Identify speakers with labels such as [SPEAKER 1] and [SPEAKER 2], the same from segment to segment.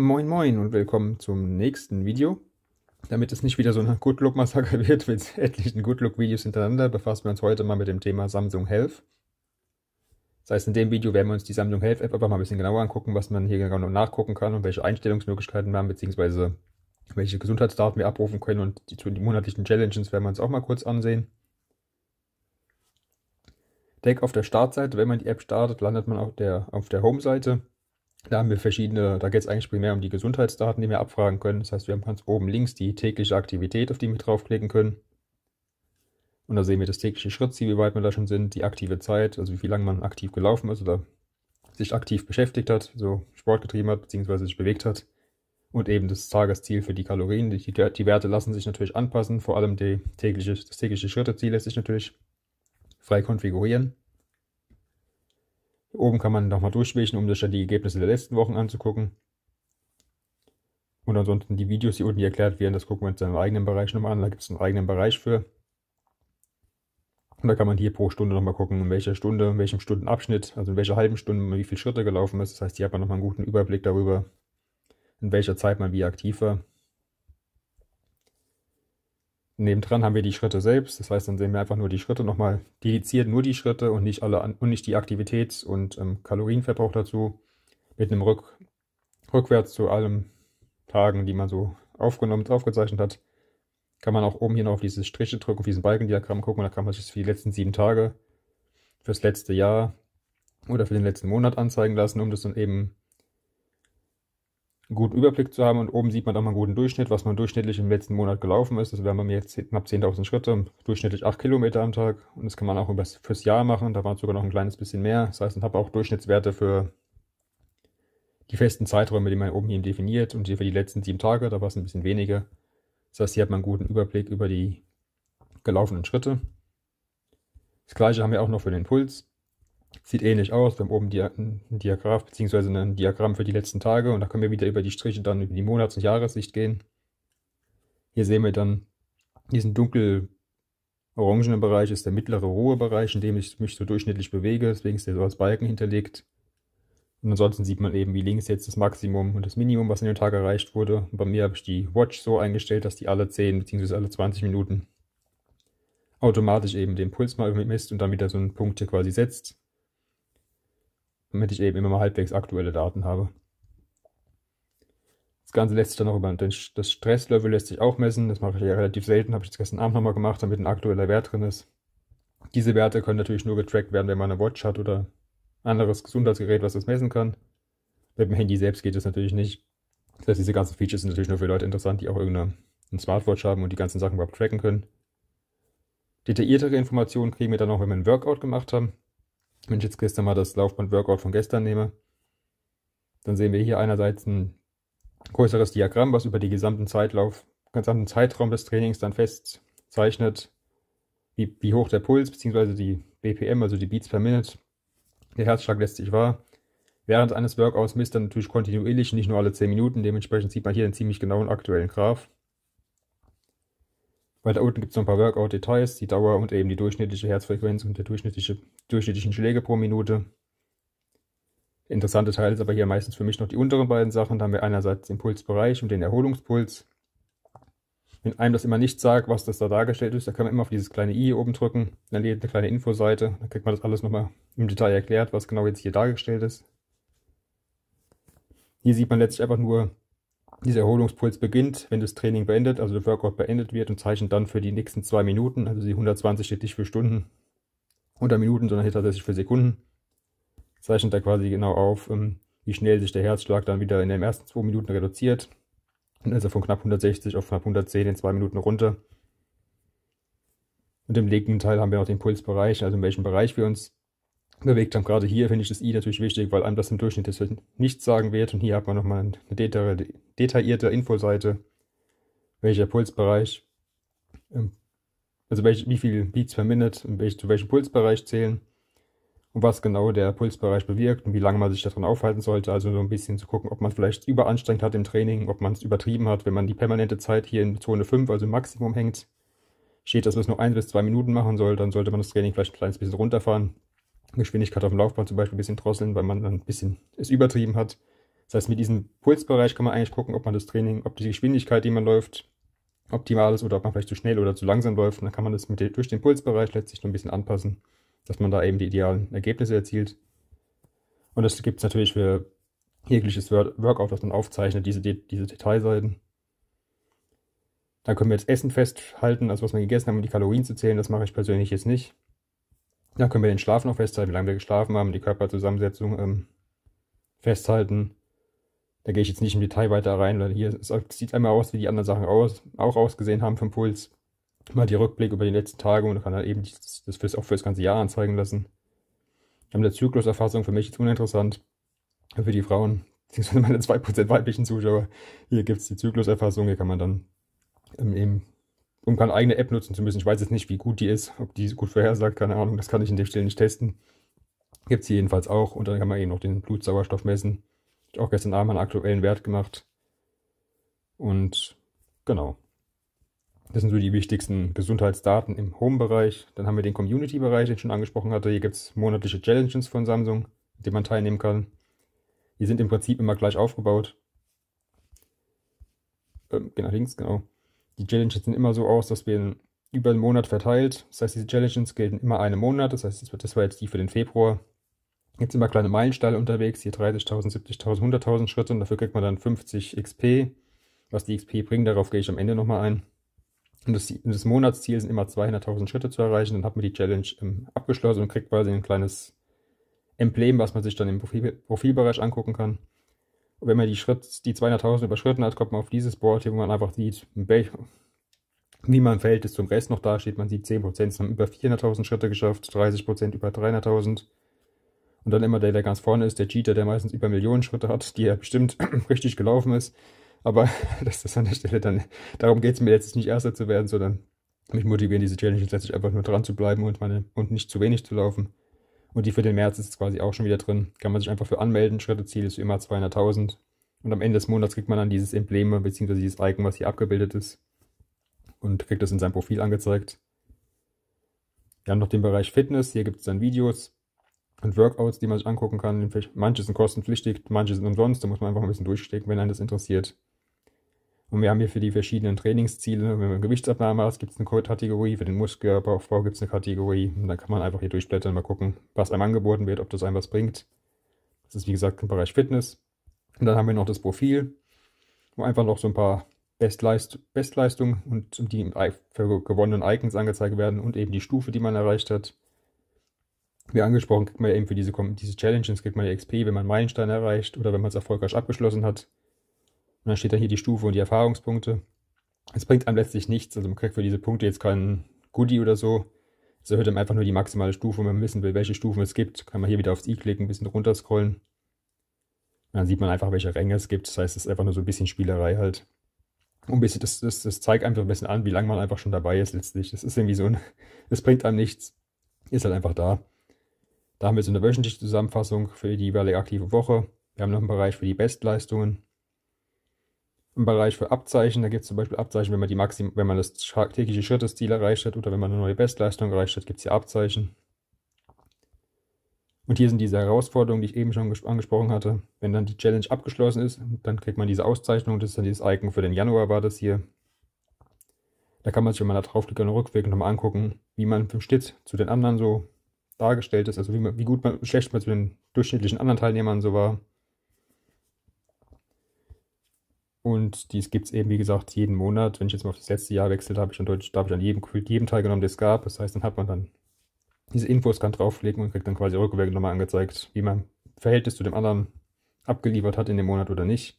[SPEAKER 1] Moin Moin und willkommen zum nächsten Video. Damit es nicht wieder so ein Good Look Massaker wird mit etlichen Good Look Videos hintereinander, befassen wir uns heute mal mit dem Thema Samsung Health. Das heißt, in dem Video werden wir uns die Samsung Health App einfach mal ein bisschen genauer angucken, was man hier genau nachgucken kann und welche Einstellungsmöglichkeiten wir haben, beziehungsweise welche Gesundheitsdaten wir abrufen können und die, die monatlichen Challenges werden wir uns auch mal kurz ansehen. Deck auf der Startseite, wenn man die App startet, landet man auf der, auf der Home-Seite. Da haben wir verschiedene, da geht es eigentlich primär um die Gesundheitsdaten, die wir abfragen können. Das heißt, wir haben ganz oben links die tägliche Aktivität, auf die wir draufklicken können. Und da sehen wir das tägliche Schrittziel, wie weit wir da schon sind, die aktive Zeit, also wie lange man aktiv gelaufen ist oder sich aktiv beschäftigt hat, so Sport getrieben hat, beziehungsweise sich bewegt hat. Und eben das Tagesziel für die Kalorien. Die, die, die Werte lassen sich natürlich anpassen, vor allem tägliche, das tägliche Schritteziel lässt sich natürlich frei konfigurieren. Oben kann man nochmal durchwischen, um sich dann die Ergebnisse der letzten Wochen anzugucken. Und ansonsten die Videos, die unten hier erklärt werden, das gucken wir uns in im eigenen Bereich nochmal an. Da gibt es einen eigenen Bereich für. Und da kann man hier pro Stunde nochmal gucken, in welcher Stunde, in welchem Stundenabschnitt, also in welcher halben Stunde wie viele Schritte gelaufen ist. Das heißt, hier hat man nochmal einen guten Überblick darüber, in welcher Zeit man wie aktiv war nebendran haben wir die Schritte selbst. Das heißt, dann sehen wir einfach nur die Schritte nochmal dediziert, nur die Schritte und nicht alle und nicht die Aktivitäts- und ähm, Kalorienverbrauch dazu. Mit einem Rück, rückwärts zu allen Tagen, die man so aufgenommen, aufgezeichnet hat, kann man auch oben hier noch auf diese Striche drücken, auf diesen Balkendiagramm gucken. Da kann man sich das für die letzten sieben Tage, fürs letzte Jahr oder für den letzten Monat anzeigen lassen, um das dann eben einen guten Überblick zu haben. Und oben sieht man dann mal einen guten Durchschnitt, was man durchschnittlich im letzten Monat gelaufen ist. Das wären bei mir jetzt knapp 10.000 Schritte, durchschnittlich 8 Kilometer am Tag. Und das kann man auch fürs Jahr machen. Da war es sogar noch ein kleines bisschen mehr. Das heißt, ich habe auch Durchschnittswerte für die festen Zeiträume, die man oben eben definiert. Und hier für die letzten sieben Tage, da war es ein bisschen weniger. Das heißt, hier hat man einen guten Überblick über die gelaufenen Schritte. Das gleiche haben wir auch noch für den Puls. Sieht ähnlich aus. Wir haben oben ein Diagramm, beziehungsweise ein Diagramm für die letzten Tage und da können wir wieder über die Striche dann über die Monats- und Jahressicht gehen. Hier sehen wir dann diesen dunkel orangenen Bereich ist der mittlere Ruhebereich, in dem ich mich so durchschnittlich bewege, deswegen ist der so als Balken hinterlegt. Und ansonsten sieht man eben, wie links jetzt das Maximum und das Minimum, was in dem Tag erreicht wurde. Und bei mir habe ich die Watch so eingestellt, dass die alle 10 bzw. alle 20 Minuten automatisch eben den Puls mal misst und dann wieder so einen Punkt hier quasi setzt damit ich eben immer mal halbwegs aktuelle Daten habe. Das Ganze lässt sich dann auch über das Stresslevel lässt sich auch messen. Das mache ich ja relativ selten, habe ich das gestern Abend nochmal gemacht, damit ein aktueller Wert drin ist. Diese Werte können natürlich nur getrackt werden, wenn man eine Watch hat oder anderes Gesundheitsgerät, was das messen kann. Mit dem Handy selbst geht das natürlich nicht. Das heißt, diese ganzen Features sind natürlich nur für Leute interessant, die auch irgendeine Smartwatch haben und die ganzen Sachen überhaupt tracken können. Detailliertere Informationen kriegen wir dann auch, wenn wir einen Workout gemacht haben. Wenn ich jetzt gestern mal das Laufband-Workout von gestern nehme, dann sehen wir hier einerseits ein größeres Diagramm, was über den gesamten, Zeitlauf, gesamten Zeitraum des Trainings dann festzeichnet, wie, wie hoch der Puls bzw. die BPM, also die Beats per Minute, der Herzschlag lässt sich wahr. Während eines Workouts misst er natürlich kontinuierlich, nicht nur alle 10 Minuten. Dementsprechend sieht man hier einen ziemlich genauen aktuellen Graph. Weil da unten gibt es noch ein paar Workout-Details, die Dauer und eben die durchschnittliche Herzfrequenz und die durchschnittliche, durchschnittlichen Schläge pro Minute. Der interessante Teil ist aber hier meistens für mich noch die unteren beiden Sachen. Da haben wir einerseits den Pulsbereich und den Erholungspuls. Wenn einem das immer nicht sagt, was das da dargestellt ist, da kann man immer auf dieses kleine i oben drücken. Dann lädt eine kleine Infoseite. Dann kriegt man das alles nochmal im Detail erklärt, was genau jetzt hier dargestellt ist. Hier sieht man letztlich einfach nur dieser Erholungspuls beginnt, wenn das Training beendet, also der Workout beendet wird und zeichnet dann für die nächsten zwei Minuten, also die 120 steht nicht für Stunden oder Minuten, sondern hier tatsächlich für Sekunden, zeichnet da quasi genau auf, ähm, wie schnell sich der Herzschlag dann wieder in den ersten zwei Minuten reduziert. Und also von knapp 160 auf knapp 110 in zwei Minuten runter. Und im linken Teil haben wir noch den Pulsbereich, also in welchem Bereich wir uns bewegt haben. Gerade hier finde ich das i natürlich wichtig, weil einem das im Durchschnitt jetzt halt nichts sagen wird. Und hier hat man nochmal eine detaillierte Infoseite, welcher Pulsbereich, ähm, also welche, wie viel Beats per Minute und welche, zu welchem Pulsbereich zählen und was genau der Pulsbereich bewirkt und wie lange man sich daran aufhalten sollte. Also so ein bisschen zu gucken, ob man vielleicht überanstrengt hat im Training, ob man es übertrieben hat, wenn man die permanente Zeit hier in Zone 5, also im Maximum hängt. Steht, dass man es nur ein bis zwei Minuten machen soll, dann sollte man das Training vielleicht ein kleines bisschen runterfahren, Geschwindigkeit auf dem Laufband zum Beispiel ein bisschen drosseln, weil man dann ein bisschen es übertrieben hat. Das heißt, mit diesem Pulsbereich kann man eigentlich gucken, ob man das Training, ob die Geschwindigkeit, die man läuft, optimal ist oder ob man vielleicht zu schnell oder zu langsam läuft. Und dann kann man das den, durch den Pulsbereich letztlich noch ein bisschen anpassen, dass man da eben die idealen Ergebnisse erzielt. Und das gibt es natürlich für jegliches Workout, das man aufzeichnet, diese, diese Detailseiten. Dann können wir jetzt Essen festhalten, also was wir gegessen haben, um die Kalorien zu zählen. Das mache ich persönlich jetzt nicht. Da können wir den Schlaf noch festhalten, wie lange wir geschlafen haben, die Körperzusammensetzung ähm, festhalten. Da gehe ich jetzt nicht im Detail weiter rein, weil hier es sieht einmal aus, wie die anderen Sachen aus, auch ausgesehen haben vom Puls. Mal die Rückblick über die letzten Tage und kann dann halt eben das fürs, auch für das ganze Jahr anzeigen lassen. Dann der Zykluserfassung für mich jetzt uninteressant. Für die Frauen, beziehungsweise meine 2% weiblichen Zuschauer, hier gibt es die Zykluserfassung, hier kann man dann ähm, eben um keine eigene App nutzen zu müssen. Ich weiß jetzt nicht, wie gut die ist, ob die gut vorhersagt, keine Ahnung, das kann ich in dem Stellen nicht testen. Gibt sie jedenfalls auch und dann kann man eben noch den Blutsauerstoff messen. Ich auch gestern Abend einen aktuellen Wert gemacht. Und genau. Das sind so die wichtigsten Gesundheitsdaten im Home-Bereich. Dann haben wir den Community-Bereich, den ich schon angesprochen hatte. Hier gibt es monatliche Challenges von Samsung, an denen man teilnehmen kann. Die sind im Prinzip immer gleich aufgebaut. Ähm, genau links, genau die Challenges sind immer so aus, dass wir über einen Monat verteilt. Das heißt, diese Challenges gelten immer einen Monat. Das heißt, das war jetzt die für den Februar. Jetzt immer kleine Meilensteine unterwegs, hier 30.000, 70.000, 100.000 Schritte und dafür kriegt man dann 50 XP. Was die XP bringen, darauf gehe ich am Ende nochmal ein. Und das, das Monatsziel sind immer 200.000 Schritte zu erreichen. Dann hat man die Challenge ähm, abgeschlossen und kriegt quasi ein kleines Emblem, was man sich dann im Profil, Profilbereich angucken kann. Und wenn man die, Schritt, die 200.000 überschritten hat, kommt man auf dieses Board hier, wo man einfach sieht, wie man fällt, Verhältnis zum Rest noch da steht. Man sieht 10% haben über 400.000 Schritte geschafft, 30% über 300.000. Und dann immer der, der ganz vorne ist, der Cheater, der meistens über Millionen Schritte hat, die ja bestimmt richtig gelaufen ist. Aber das ist an der Stelle dann, darum geht es mir letztlich nicht Erster zu werden, sondern mich motivieren diese Challenges letztlich einfach nur dran zu bleiben und, meine, und nicht zu wenig zu laufen. Und die für den März ist quasi auch schon wieder drin. Kann man sich einfach für anmelden. Schritteziel ist immer 200.000. Und am Ende des Monats kriegt man dann dieses Embleme bzw. dieses Icon, was hier abgebildet ist. Und kriegt das in seinem Profil angezeigt. Wir haben noch den Bereich Fitness. Hier gibt es dann Videos und Workouts, die man sich angucken kann. Manche sind kostenpflichtig, manche sind umsonst. Da muss man einfach ein bisschen durchstecken, wenn einen das interessiert. Und wir haben hier für die verschiedenen Trainingsziele, wenn man Gewichtsabnahme hat, gibt es eine Kategorie, für den Muskelaufbau gibt es eine Kategorie. Und dann kann man einfach hier durchblättern, mal gucken, was einem angeboten wird, ob das einem was bringt. Das ist wie gesagt im Bereich Fitness. Und dann haben wir noch das Profil, wo einfach noch so ein paar Bestleist Bestleistungen und die gewonnenen Icons angezeigt werden und eben die Stufe, die man erreicht hat. Wie angesprochen, kriegt man eben für diese, diese Challenges, kriegt man ja XP, wenn man Meilenstein erreicht oder wenn man es erfolgreich abgeschlossen hat. Und dann steht dann hier die Stufe und die Erfahrungspunkte. Es bringt einem letztlich nichts. Also man kriegt für diese Punkte jetzt keinen Goodie oder so. Es erhöht einem einfach nur die maximale Stufe. wenn man wissen will, welche Stufen es gibt, kann man hier wieder aufs i klicken, ein bisschen runterscrollen. Und dann sieht man einfach, welche Ränge es gibt. Das heißt, es ist einfach nur so ein bisschen Spielerei halt. Und ein bisschen, das, das, das zeigt einfach ein bisschen an, wie lange man einfach schon dabei ist letztlich. Das ist irgendwie so ein, das bringt einem nichts. Ist halt einfach da. Da haben wir so eine wöchentliche Zusammenfassung für die jeweilige aktive Woche. Wir haben noch einen Bereich für die Bestleistungen im Bereich für Abzeichen, da gibt es zum Beispiel Abzeichen, wenn man, die Maxim wenn man das tägliche Schrittesziel erreicht hat oder wenn man eine neue Bestleistung erreicht hat, gibt es hier Abzeichen. Und hier sind diese Herausforderungen, die ich eben schon angesprochen hatte. Wenn dann die Challenge abgeschlossen ist, dann kriegt man diese Auszeichnung, das ist dann dieses Icon für den Januar war das hier. Da kann man sich, wenn man da draufklickt, einen Rückweg nochmal angucken, wie man im Schnitt zu den anderen so dargestellt ist, also wie, man, wie gut man, schlecht man zu den durchschnittlichen anderen Teilnehmern so war. Und dies gibt es eben, wie gesagt, jeden Monat. Wenn ich jetzt mal auf das letzte Jahr wechselt, habe ich, Deutsch, da habe ich an jedem, jedem teilgenommen, der es gab. Das heißt, dann hat man dann diese Infos, kann drauflegen und kriegt dann quasi rückwärts nochmal angezeigt, wie man Verhältnis zu dem anderen abgeliefert hat in dem Monat oder nicht.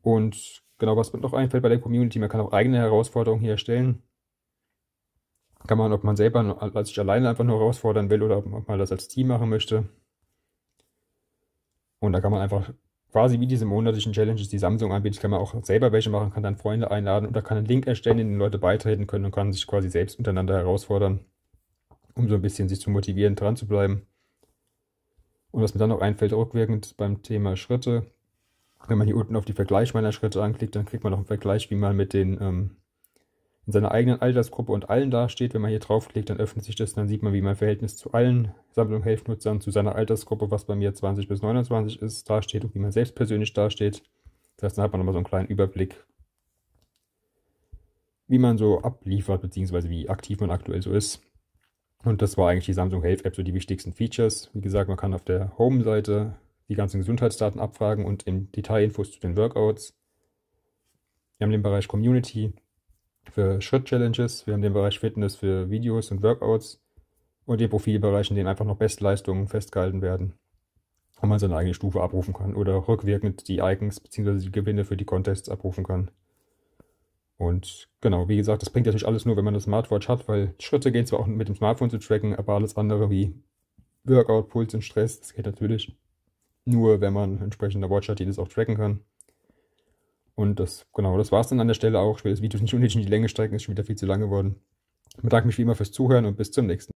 [SPEAKER 1] Und genau, was mir noch einfällt bei der Community, man kann auch eigene Herausforderungen hier erstellen. Kann man, ob man selber als sich alleine einfach nur herausfordern will oder ob man das als Team machen möchte. Und da kann man einfach quasi wie diese monatlichen Challenges, die Samsung anbietet, kann man auch selber welche machen, kann dann Freunde einladen oder kann einen Link erstellen, in den Leute beitreten können und kann sich quasi selbst untereinander herausfordern, um so ein bisschen sich zu motivieren, dran zu bleiben. Und was mir dann noch einfällt, rückwirkend beim Thema Schritte, wenn man hier unten auf die Vergleich meiner Schritte anklickt, dann kriegt man noch einen Vergleich, wie man mit den ähm, in seiner eigenen Altersgruppe und allen dasteht. Wenn man hier draufklickt, dann öffnet sich das, dann sieht man, wie mein Verhältnis zu allen Sammlung Helf-Nutzern, zu seiner Altersgruppe, was bei mir 20 bis 29 ist, dasteht und wie man selbst persönlich dasteht. Das heißt, dann hat man nochmal so einen kleinen Überblick, wie man so abliefert, beziehungsweise wie aktiv man aktuell so ist. Und das war eigentlich die Samsung Health App, so die wichtigsten Features. Wie gesagt, man kann auf der Home-Seite die ganzen Gesundheitsdaten abfragen und in Detailinfos zu den Workouts. Wir haben den Bereich Community, für Schritt-Challenges, wir haben den Bereich Fitness für Videos und Workouts und den Profilbereich, in dem einfach noch Bestleistungen festgehalten werden und man seine eigene Stufe abrufen kann oder rückwirkend die Icons bzw. die Gewinne für die Contests abrufen kann. Und genau, wie gesagt, das bringt natürlich alles nur, wenn man eine Smartwatch hat, weil Schritte gehen zwar auch mit dem Smartphone zu tracken, aber alles andere wie Workout, Puls und Stress, das geht natürlich nur, wenn man entsprechende Watch hat, die das auch tracken kann. Und das, genau, das war es dann an der Stelle auch. Ich will das Video nicht unnötig in die Länge strecken, ist schon wieder viel zu lang geworden. Ich bedanke mich wie immer fürs Zuhören und bis zum nächsten